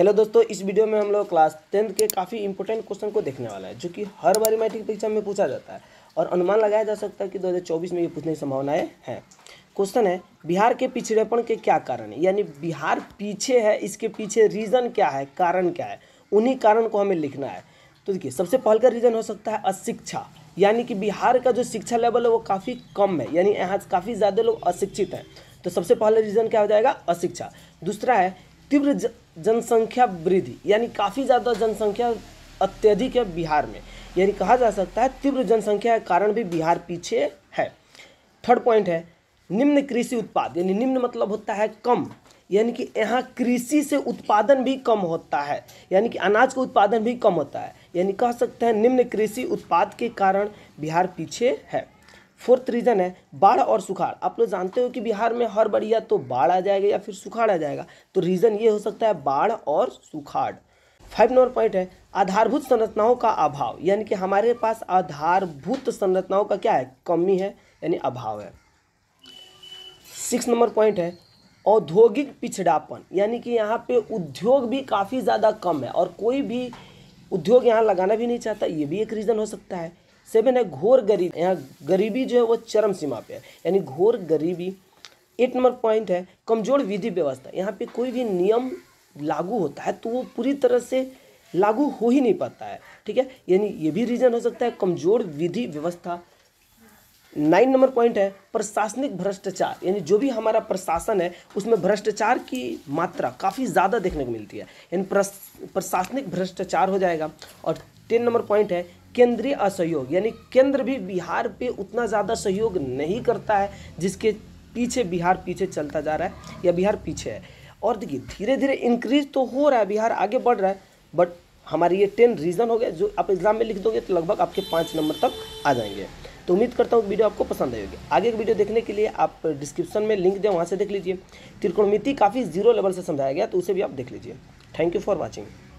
hello दोस्तों इस video में हम लोग क्लास टेंथ के काफ़ी इंपॉर्टेंट क्वेश्चन को देखने वाला है जो कि हर बार मैट्रिक परीक्षा में पूछा जाता है और अनुमान लगाया जा सकता है कि 2024 में ये पूछने की संभावनाएं हैं क्वेश्चन है बिहार के पिछड़ेपन के क्या कारण है यानी बिहार पीछे है इसके पीछे रीज़न क्या है कारण क्या है उन्हीं कारण को हमें लिखना है तो देखिए सबसे पहल का रीज़न हो सकता है अशिक्षा यानी कि बिहार का जो शिक्षा लेवल है वो काफ़ी कम है यानी यहाँ काफ़ी ज़्यादा लोग अशिक्षित हैं तो सबसे पहला रीज़न क्या हो जाएगा अशिक्षा दूसरा है तीव्र जनसंख्या वृद्धि यानी काफ़ी ज़्यादा जनसंख्या अत्यधिक है बिहार में यानी कहा जा सकता है तीव्र जनसंख्या के कारण भी बिहार पीछे है थर्ड पॉइंट है निम्न कृषि उत्पाद यानी निम्न मतलब होता है कम यानी कि यहाँ कृषि से उत्पादन भी कम होता है यानी कि अनाज का उत्पादन भी कम होता है यानी कह सकते हैं निम्न कृषि उत्पाद के कारण बिहार पीछे है फोर्थ रीज़न है बाढ़ और सुखाड़ आप लोग जानते हो कि बिहार में हर बढ़िया तो बाढ़ आ जाएगा या फिर सुखाड़ आ जाएगा तो रीज़न ये हो सकता है बाढ़ और सुखाड़ फाइव नंबर पॉइंट है आधारभूत संरचनाओं का अभाव यानी कि हमारे पास आधारभूत संरचनाओं का क्या है कमी है यानी अभाव है सिक्स नंबर पॉइंट है औद्योगिक पिछड़ापन यानी कि यहाँ पे उद्योग भी काफ़ी ज़्यादा कम है और कोई भी उद्योग यहाँ लगाना भी नहीं चाहता ये भी एक रीज़न हो सकता है सेवन है घोर गरीब यहाँ गरीबी जो है वो चरम सीमा पे है यानी घोर गरीबी एट नंबर पॉइंट है कमज़ोर विधि व्यवस्था यहाँ पे कोई भी नियम लागू होता है तो वो पूरी तरह से लागू हो ही नहीं पाता है ठीक है यानी ये भी रीज़न हो सकता है कमज़ोर विधि व्यवस्था नाइन नंबर पॉइंट है प्रशासनिक भ्रष्टाचार यानी जो भी हमारा प्रशासन है उसमें भ्रष्टाचार की मात्रा काफ़ी ज़्यादा देखने को मिलती है यानी प्रशासनिक भ्रष्टाचार हो जाएगा और टेन नंबर पॉइंट है केंद्रीय असहयोग यानी केंद्र भी बिहार पे उतना ज़्यादा सहयोग नहीं करता है जिसके पीछे बिहार पीछे चलता जा रहा है या बिहार पीछे है और देखिए धीरे धीरे इंक्रीज तो हो रहा है बिहार आगे बढ़ रहा है बट हमारे ये टेन रीज़न हो गए जो आप एग्जाम में लिख दोगे तो लगभग आपके पाँच नंबर तक आ जाएंगे तो उम्मीद करता हूँ वीडियो आपको पसंद आएगी आगे की वीडियो देखने के लिए आप डिस्क्रिप्शन में लिंक दें वहाँ से देख लीजिए त्रिकोणमिति काफ़ी जीरो लेवल से समझाया गया तो उसे भी आप देख लीजिए थैंक यू फॉर वॉचिंग